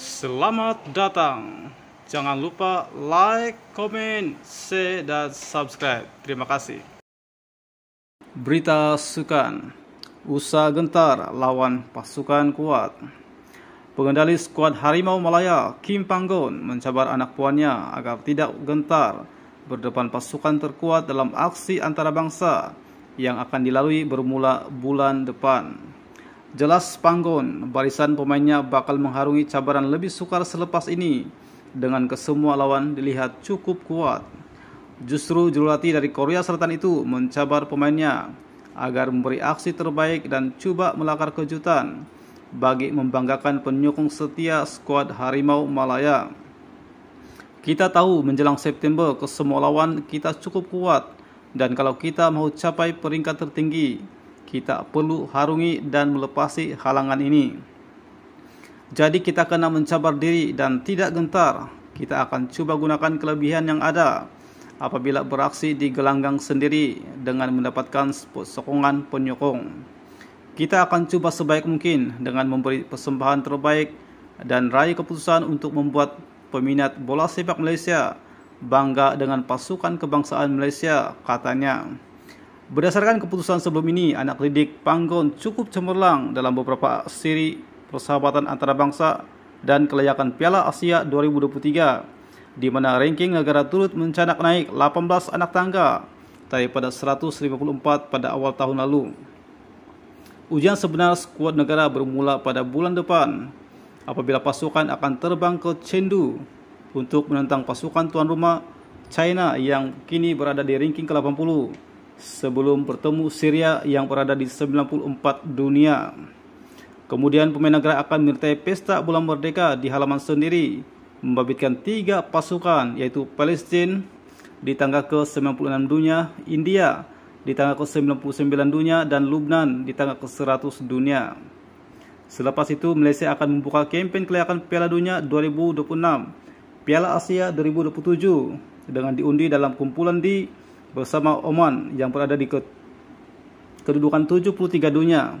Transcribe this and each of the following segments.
Selamat datang. Jangan lupa like, comment, share, dan subscribe. Terima kasih. Berita sukan. Usaha gentar lawan pasukan kuat. Pengendali skuad Harimau Malaya, Kim Panggon, mencabar anak puannya agar tidak gentar berdepan pasukan terkuat dalam aksi antarabangsa yang akan dilalui bermula bulan depan. Jelas Panggon, barisan pemainnya bakal mengharungi cabaran lebih sukar selepas ini dengan kesemua lawan dilihat cukup kuat. Justru jurulatih dari Korea Selatan itu mencabar pemainnya agar memberi aksi terbaik dan coba melakar kejutan bagi membanggakan penyokong setia skuad Harimau Malaya. Kita tahu menjelang September kesemua lawan kita cukup kuat dan kalau kita mau capai peringkat tertinggi, kita perlu harungi dan melepasi halangan ini. Jadi kita kena mencabar diri dan tidak gentar. Kita akan coba gunakan kelebihan yang ada apabila beraksi di gelanggang sendiri dengan mendapatkan sokongan penyokong. Kita akan coba sebaik mungkin dengan memberi persembahan terbaik dan raih keputusan untuk membuat peminat bola sepak Malaysia bangga dengan pasukan kebangsaan Malaysia, katanya. Berdasarkan keputusan sebelum ini, anak didik Panggon cukup cemerlang dalam beberapa seri persahabatan antara bangsa dan kelayakan Piala Asia 2023, di mana ranking negara turut mencanak naik 18 anak tangga daripada 154 pada awal tahun lalu. Ujian sebenar skuad negara bermula pada bulan depan, apabila pasukan akan terbang ke Chengdu untuk menentang pasukan tuan rumah China yang kini berada di ranking ke-80 sebelum bertemu Syria yang berada di 94 dunia. Kemudian pemain negara akan menyertai pesta bulan merdeka di halaman sendiri, membabitkan tiga pasukan yaitu Palestina di tanggal ke-96 dunia, India di tanggal ke-99 dunia, dan Lubnan di tanggal ke-100 dunia. Selepas itu, Malaysia akan membuka kampanye kelayakan Piala Dunia 2026, Piala Asia 2027, dengan diundi dalam kumpulan di bersama Oman yang berada di kedudukan 73 dunia,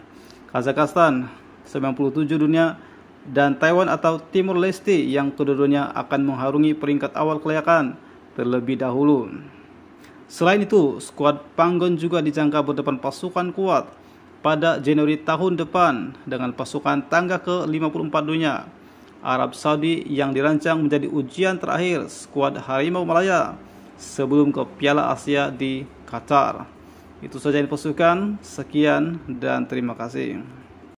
Kazakhstan 97 dunia, dan Taiwan atau Timur Leste yang kedudukannya akan mengharungi peringkat awal kelayakan terlebih dahulu. Selain itu, skuad Panggon juga dijangka berdepan pasukan kuat pada Januari tahun depan dengan pasukan tangga ke-54 dunia. Arab Saudi yang dirancang menjadi ujian terakhir skuad Harimau Malaya sebelum ke Piala Asia di Qatar. Itu saja yang Sekian dan terima kasih.